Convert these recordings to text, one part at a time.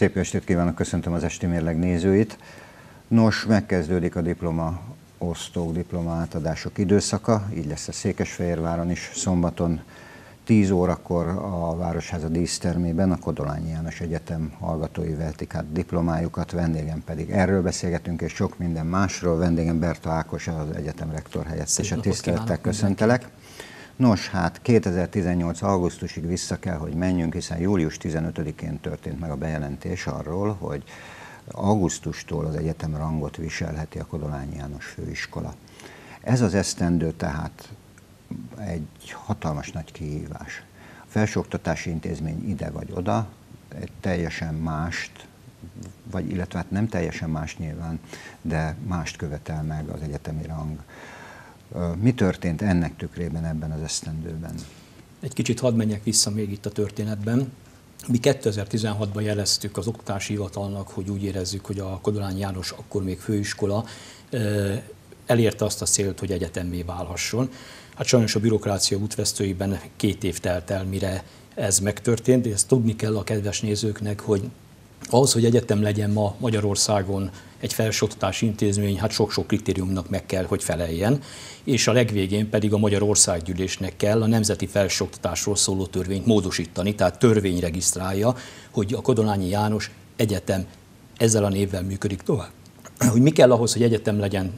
Szép estét kívánok, köszöntöm az esti mérleg nézőit. Nos, megkezdődik a diploma osztók, diploma átadások időszaka, így lesz a Székesfehérváron is szombaton 10 órakor a Városháza dísztermében a Kodolányi János Egyetem hallgatói vehetik át diplomájukat, vendégem pedig erről beszélgetünk, és sok minden másról. Vendégem Berta Ákos, az egyetem rektor helyettese. Tisztelettel köszöntelek. Mindenki. Nos, hát 2018. augusztusig vissza kell, hogy menjünk, hiszen július 15-én történt meg a bejelentés arról, hogy augusztustól az egyetem rangot viselheti a Kodolányi János Főiskola. Ez az esztendő tehát egy hatalmas nagy kihívás. A felsőoktatási intézmény ide vagy oda, egy teljesen mást, vagy illetve hát nem teljesen más nyilván, de mást követel meg az egyetemi rang. Mi történt ennek tükrében ebben az esztendőben? Egy kicsit hadd menjek vissza még itt a történetben. Mi 2016-ban jeleztük az oktatási hivatalnak, hogy úgy érezzük, hogy a Kodolány János akkor még főiskola elérte azt a célt, hogy egyetemmé válhasson. Hát sajnos a bürokrácia útvesztőiben két év telt el, mire ez megtörtént, és ezt tudni kell a kedves nézőknek, hogy ahhoz, hogy egyetem legyen ma Magyarországon egy felsőoktatási intézmény, hát sok-sok kritériumnak meg kell, hogy feleljen, és a legvégén pedig a Magyar Országgyűlésnek kell a nemzeti felsőoktatásról szóló törvényt módosítani, tehát törvény regisztrálja, hogy a Kodolányi János Egyetem ezzel a névvel működik tovább. Hogy mi kell ahhoz, hogy egyetem legyen,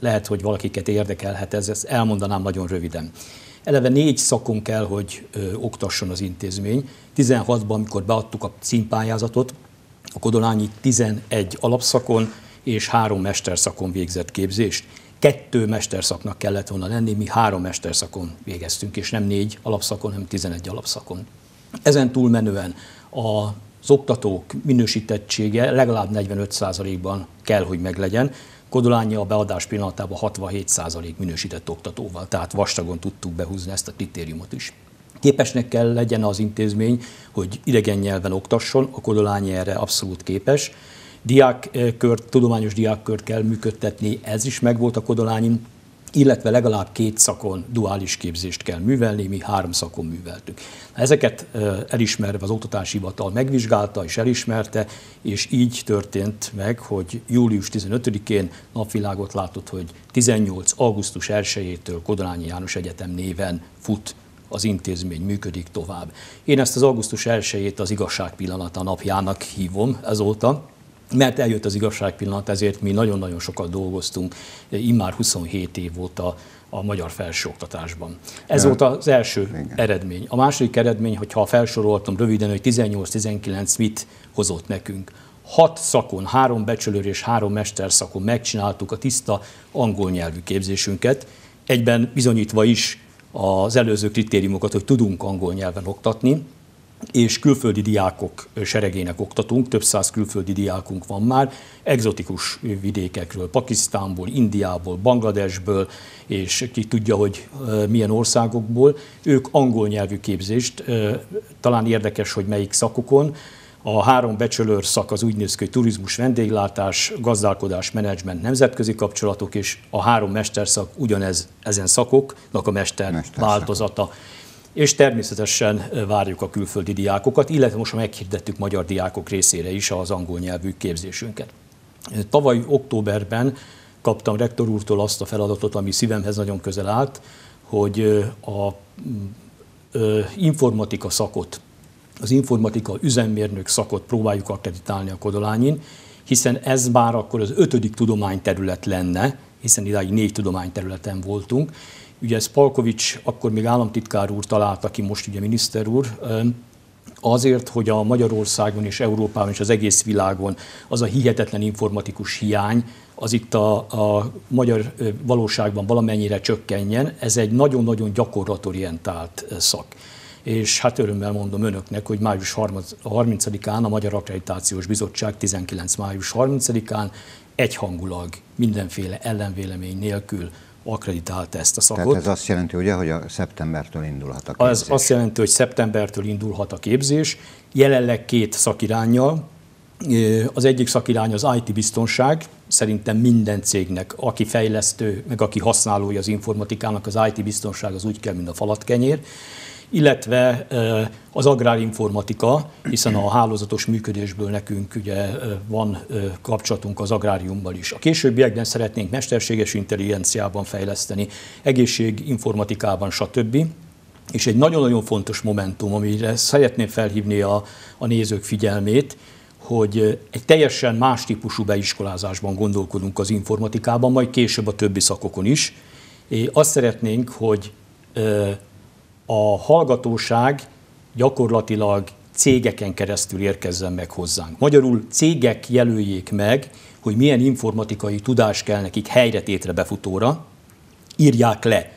lehet, hogy valakiket érdekelhet ez, ezt elmondanám nagyon röviden. Eleve négy szakon kell, hogy ö, oktasson az intézmény. 16-ban, amikor beadtuk a színpályázatot, a Kodolányi 11 alapszakon és három mesterszakon végzett képzést. Kettő mesterszaknak kellett volna lenni, mi három mesterszakon végeztünk, és nem négy alapszakon, hanem 11 alapszakon. Ezen túlmenően a az oktatók minősítettsége legalább 45%-ban kell, hogy meglegyen. Kodolányi a beadás pillanatában 67% minősített oktatóval, tehát vastagon tudtuk behúzni ezt a kritériumot is. Képesnek kell legyen az intézmény, hogy idegen nyelven oktasson, a Kodolányi erre abszolút képes. Diákkört, tudományos diákkört kell működtetni, ez is megvolt a Kodolányin, illetve legalább két szakon duális képzést kell művelni, mi három szakon műveltük. Ezeket elismerve az oktatási hivatal megvizsgálta és elismerte, és így történt meg, hogy július 15-én napvilágot látott, hogy 18. augusztus 1-től Kodolányi János Egyetem néven fut az intézmény működik tovább. Én ezt az augusztus 1-ét az igazság pillanata napjának hívom ezóta, mert eljött az igazság pillanat, ezért mi nagyon-nagyon sokat dolgoztunk, eh, immár 27 év óta a magyar felsőoktatásban. Ez volt az első Igen. eredmény. A második eredmény, hogyha felsoroltam röviden, hogy 18-19 mit hozott nekünk. Hat szakon, három becsülőr és három mesterszakon megcsináltuk a tiszta angol nyelvű képzésünket, egyben bizonyítva is az előző kritériumokat, hogy tudunk angol nyelven oktatni, és külföldi diákok seregének oktatunk, több száz külföldi diákunk van már, egzotikus vidékekről, Pakisztánból, Indiából, Bangladesből, és ki tudja, hogy milyen országokból. Ők angol nyelvű képzést, talán érdekes, hogy melyik szakokon, a három bachelor szak az úgy néz ki, hogy turizmus, vendéglátás, gazdálkodás, menedzsment, nemzetközi kapcsolatok, és a három mesterszak ugyanez ezen szakoknak a mester, mester változata. Szakok és természetesen várjuk a külföldi diákokat, illetve most meghirdettük magyar diákok részére is az angol nyelvű képzésünket. Tavaly októberben kaptam rektor úrtól azt a feladatot, ami szívemhez nagyon közel állt, hogy a informatika szakot, az informatika üzemmérnök szakot próbáljuk akreditálni a Kodolányin, hiszen ez már akkor az ötödik tudományterület lenne, hiszen idáig négy tudományterületen voltunk, Ugye ez Palkovics, akkor még államtitkár úr találta ki, most ugye miniszter úr, azért, hogy a Magyarországon és Európában és az egész világon az a hihetetlen informatikus hiány, az itt a, a magyar valóságban valamennyire csökkenjen, ez egy nagyon-nagyon gyakorlatorientált szak és hát örömmel mondom önöknek, hogy május 30-án a Magyar Akreditációs Bizottság 19. május 30-án egyhangulag mindenféle ellenvélemény nélkül akreditálta ezt a szakot. Tehát ez azt jelenti ugye, hogy a szeptembertől indulhat a képzés? Az azt jelenti, hogy szeptembertől indulhat a képzés, jelenleg két szakirányjal, az egyik szakirány az IT biztonság, szerintem minden cégnek, aki fejlesztő, meg aki használója az informatikának, az IT biztonság az úgy kell, mint a falatkenyér illetve az agrárinformatika, hiszen a hálózatos működésből nekünk ugye van kapcsolatunk az agráriumban is. A későbbiekben szeretnénk mesterséges intelligenciában fejleszteni, egészséginformatikában, stb. És egy nagyon-nagyon fontos momentum, amire szeretném felhívni a, a nézők figyelmét, hogy egy teljesen más típusú beiskolázásban gondolkodunk az informatikában, majd később a többi szakokon is. Én azt szeretnénk, hogy a hallgatóság gyakorlatilag cégeken keresztül érkezzen meg hozzánk. Magyarul cégek jelöljék meg, hogy milyen informatikai tudás kell nekik helyretétre befutóra, írják le,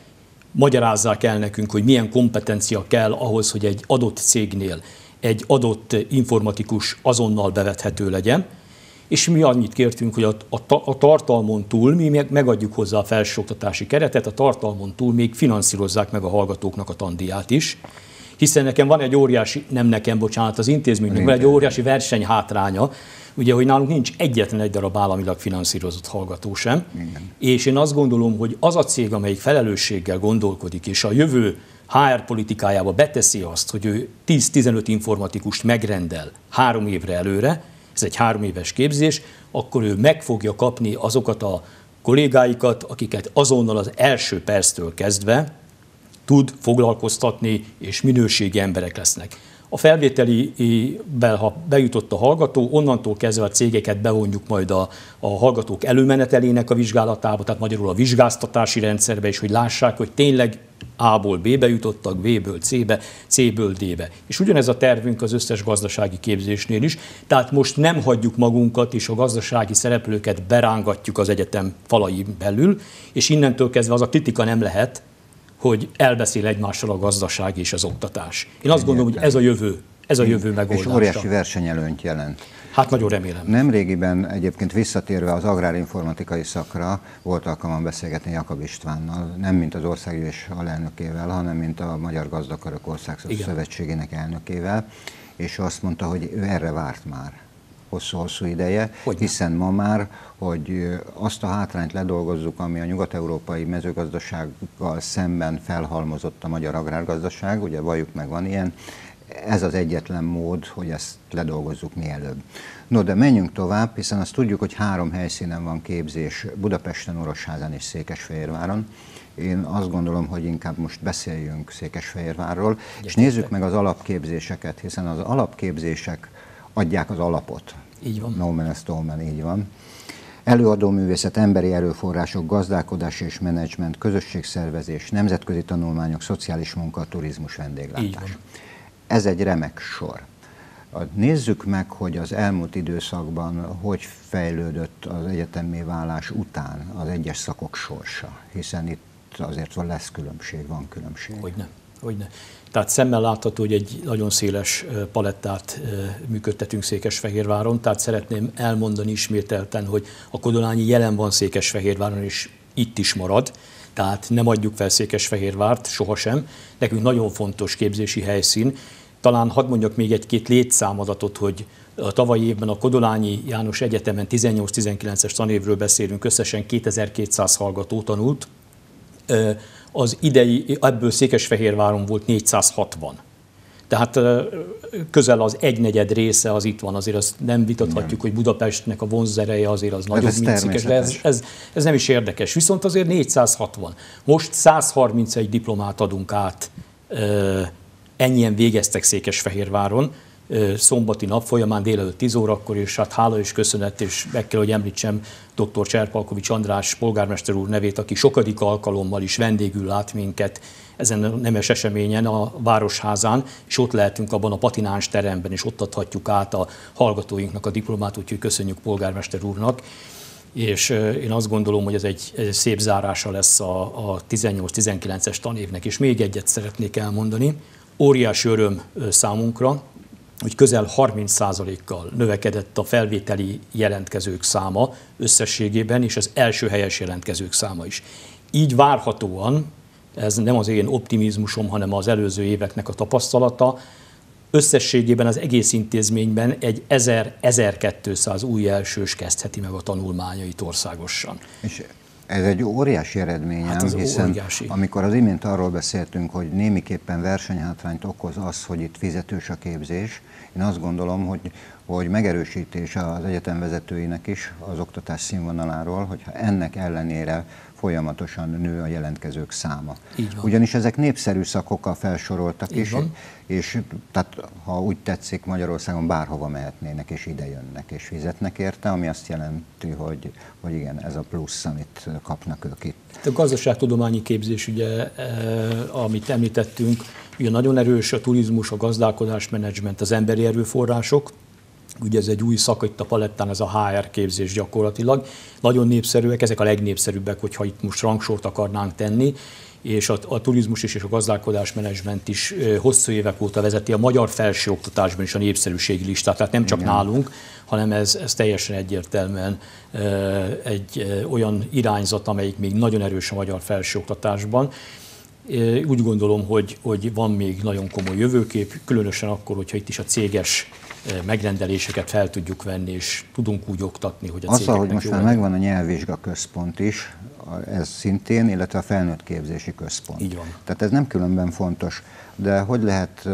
magyarázzák el nekünk, hogy milyen kompetencia kell ahhoz, hogy egy adott cégnél egy adott informatikus azonnal bevethető legyen, és mi annyit kértünk, hogy a, a, a tartalmon túl mi megadjuk hozzá a felsőoktatási keretet, a tartalmon túl még finanszírozzák meg a hallgatóknak a tandíját is, hiszen nekem van egy óriási, nem nekem, bocsánat, az intézménynek van egy óriási verseny hátránya, ugye, hogy nálunk nincs egyetlen egy darab államilag finanszírozott hallgató sem, Igen. és én azt gondolom, hogy az a cég, amelyik felelősséggel gondolkodik, és a jövő HR politikájába beteszi azt, hogy ő 10-15 informatikust megrendel három évre előre, ez egy három éves képzés, akkor ő meg fogja kapni azokat a kollégáikat, akiket azonnal az első perctől kezdve tud foglalkoztatni, és minőségi emberek lesznek. A felvételi, ha bejutott a hallgató, onnantól kezdve a cégeket bevonjuk majd a, a hallgatók előmenetelének a vizsgálatába, tehát magyarul a vizsgáztatási rendszerbe is, hogy lássák, hogy tényleg a-ból B-be jutottak, B-ből C-be, C-ből D-be. És ugyanez a tervünk az összes gazdasági képzésnél is, tehát most nem hagyjuk magunkat és a gazdasági szereplőket berángatjuk az egyetem falai belül, és innentől kezdve az a kritika nem lehet, hogy elbeszél egymással a gazdaság és az oktatás. Én azt gondolom, hogy ez a jövő ez a jövő megoldása. És óriási versenyelőnyt jelent. Hát nagyon remélem. Nemrégiben egyébként visszatérve az agrárinformatikai szakra volt alkalmam beszélgetni Jakab Istvánnal, nem mint az országgyűlés alelnökével, hanem mint a Magyar Gazdakörök Ország Szövetségének elnökével, és azt mondta, hogy ő erre várt már hosszú-hosszú ideje, hogy hiszen ma már, hogy azt a hátrányt ledolgozzuk, ami a nyugat-európai mezőgazdasággal szemben felhalmozott a magyar agrárgazdaság, ugye valljuk meg van ilyen, ez az egyetlen mód, hogy ezt ledolgozzuk mielőbb. No, de menjünk tovább, hiszen azt tudjuk, hogy három helyszínen van képzés, Budapesten, Orosházán és Székesfehérváron. Én azt gondolom, hogy inkább most beszéljünk Székesfehérvárról, Gyakorlatilag. és nézzük meg az alapképzéseket, hiszen az alapképzések adják az alapot. Így van. No man is no man, így van. Előadó művészet, emberi erőforrások, gazdálkodás és menedzsment, közösségszervezés, nemzetközi tanulmányok, szociális munka, turizmus, vendéglátás. Így van. Ez egy remek sor. Nézzük meg, hogy az elmúlt időszakban hogy fejlődött az egyetemi válás után az egyes szakok sorsa, hiszen itt azért van lesz különbség, van különbség. Hogyne, hogyne. Tehát szemmel látható, hogy egy nagyon széles palettát működtetünk Székesfehérváron, tehát szeretném elmondani ismételten, hogy a Kodolányi jelen van Székesfehérváron, és itt is marad, tehát nem adjuk fel Székesfehérvárt sohasem. Nekünk nagyon fontos képzési helyszín, talán hadd mondjak még egy-két létszámadatot, hogy a tavalyi évben a Kodolányi János Egyetemen 18-19-es tanévről beszélünk, összesen 2200 hallgató tanult. Az idei, ebből Székesfehérváron volt 460. Tehát közel az egynegyed része az itt van, azért azt nem vitathatjuk, nem. hogy Budapestnek a vonzereje azért az nagyobb, ez mint Székes, de ez, ez, ez nem is érdekes. Viszont azért 460. Most 131 diplomát adunk át Ennyien végeztek Székesfehérváron, szombati nap folyamán délelőtt 10 órakor, és hát hála és köszönet, és meg kell, hogy említsem dr. Cserpalkovics András polgármester úr nevét, aki sokadik alkalommal is vendégül lát minket ezen a nemes eseményen a Városházán, és ott lehetünk abban a patináns teremben, és ott adhatjuk át a hallgatóinknak a diplomát, úgyhogy köszönjük polgármester úrnak és én azt gondolom, hogy ez egy, ez egy szép zárása lesz a, a 18-19-es tanévnek. És még egyet szeretnék elmondani, Óriási öröm számunkra, hogy közel 30%-kal növekedett a felvételi jelentkezők száma összességében, és az első helyes jelentkezők száma is. Így várhatóan, ez nem az én optimizmusom, hanem az előző éveknek a tapasztalata, összességében az egész intézményben egy 1000-1200 új elsős kezdheti meg a tanulmányait országosan. És ez egy óriási eredmény, hát az hiszen óriási. amikor az imént arról beszéltünk, hogy némiképpen versenyhátrányt okoz az, hogy itt fizetős a képzés, én azt gondolom, hogy, hogy megerősítés az egyetem vezetőinek is az oktatás színvonaláról, hogyha ennek ellenére folyamatosan nő a jelentkezők száma. Ugyanis ezek népszerű szakokkal felsoroltak, és, és tehát, ha úgy tetszik, Magyarországon bárhova mehetnének, és ide jönnek, és fizetnek érte, ami azt jelenti, hogy, hogy igen, ez a plusz, amit kapnak ők itt. A gazdaságtudományi képzés, ugye, e, amit említettünk, ugye nagyon erős a turizmus, a gazdálkodás, menedzsment, az emberi erőforrások, Ugye ez egy új szak itt a palettán, ez a HR képzés gyakorlatilag. Nagyon népszerűek, ezek a legnépszerűbbek, hogyha itt most rangsort akarnánk tenni és a, a turizmus is, és a gazdálkodás menedzsment is hosszú évek óta vezeti a magyar felsőoktatásban is a népszerűségi listát, tehát nem csak Igen. nálunk, hanem ez, ez teljesen egyértelműen egy olyan irányzat, amelyik még nagyon erős a magyar felsőoktatásban. Úgy gondolom, hogy, hogy van még nagyon komoly jövőkép, különösen akkor, hogyha itt is a céges megrendeléseket fel tudjuk venni, és tudunk úgy oktatni, hogy a Azzal, hogy most már megvan a nyelvvizsga központ is, ez szintén, illetve a felnőtt képzési központ. Így van. Tehát ez nem különben fontos, de hogy lehet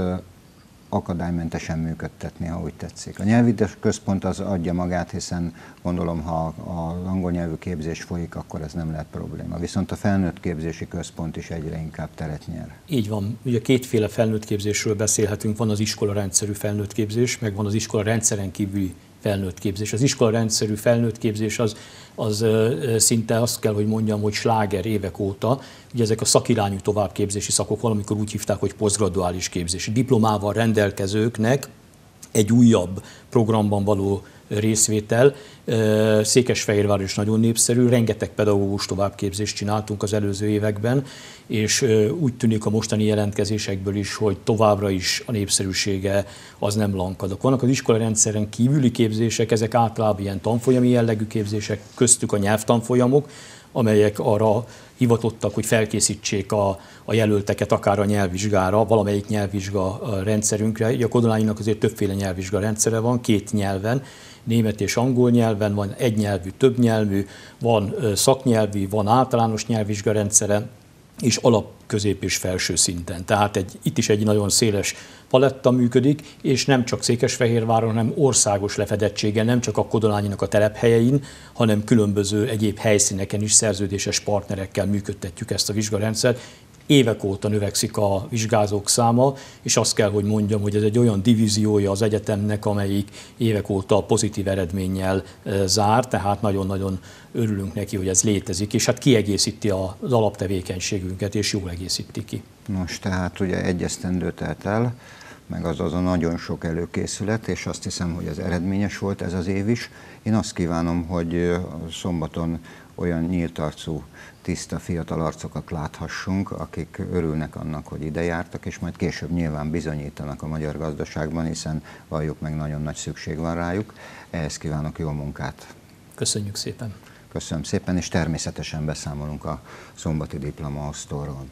akadálymentesen működtetni, ha úgy tetszik. A nyelvi központ az adja magát, hiszen gondolom, ha a angol nyelvű képzés folyik, akkor ez nem lehet probléma. Viszont a felnőtt képzési központ is egyre inkább teret nyer. Így van. Ugye kétféle felnőtt képzésről beszélhetünk. Van az iskola rendszerű felnőtt képzés, meg van az iskola rendszeren kívüli felnőtt képzés. Az iskola rendszerű felnőtt képzés az, az szinte azt kell, hogy mondjam, hogy sláger évek óta. Ugye ezek a szakirányú továbbképzési szakok valamikor úgy hívták, hogy posztgraduális képzés. Diplomával rendelkezőknek egy újabb programban való részvétel. Székesfehérvár is nagyon népszerű, rengeteg pedagógus továbbképzést csináltunk az előző években, és úgy tűnik a mostani jelentkezésekből is, hogy továbbra is a népszerűsége az nem lankadok. Vannak az iskola rendszeren kívüli képzések, ezek általában ilyen tanfolyami jellegű képzések, köztük a nyelvtanfolyamok, amelyek arra hivatottak, hogy felkészítsék a, a jelölteket akár a nyelvvizsgára, valamelyik nyelvvizsga rendszerünkre. Ugye a kodolánynak azért többféle nyelvvizsga rendszere van, két nyelven, német és angol nyelven, van egynyelvű, többnyelvű, van szaknyelvi, van általános nyelvvizsga rendszere, és alap, közép és felső szinten. Tehát egy, itt is egy nagyon széles paletta működik, és nem csak Székesfehérváron, hanem országos lefedettsége, nem csak a Kodolányinak a telephelyein, hanem különböző egyéb helyszíneken is szerződéses partnerekkel működtetjük ezt a vizsgarendszert, évek óta növekszik a vizsgázók száma, és azt kell, hogy mondjam, hogy ez egy olyan divíziója az egyetemnek, amelyik évek óta pozitív eredménnyel e, zár, tehát nagyon-nagyon örülünk neki, hogy ez létezik, és hát kiegészíti az alaptevékenységünket, és jól egészíti ki. Most tehát ugye egy esztendő telt el, meg az az a nagyon sok előkészület, és azt hiszem, hogy ez eredményes volt ez az év is. Én azt kívánom, hogy szombaton olyan nyíltarcú, tiszta fiatal arcokat láthassunk, akik örülnek annak, hogy ide jártak, és majd később nyilván bizonyítanak a magyar gazdaságban, hiszen valljuk meg, nagyon nagy szükség van rájuk. Ehhez kívánok jó munkát. Köszönjük szépen. Köszönöm szépen, és természetesen beszámolunk a szombati diplomaosztóról.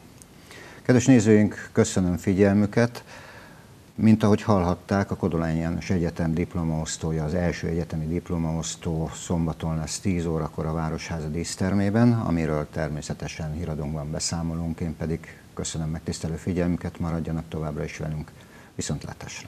Kedves nézőink, köszönöm figyelmüket. Mint ahogy hallhatták, a Kodolány János Egyetem diplomaosztója, az első egyetemi diplomaosztó szombaton lesz 10 órakor a Városháza dísztermében, amiről természetesen híradónkban beszámolunk, én pedig köszönöm megtisztelő figyelmüket, maradjanak továbbra is velünk. Viszontlátásra!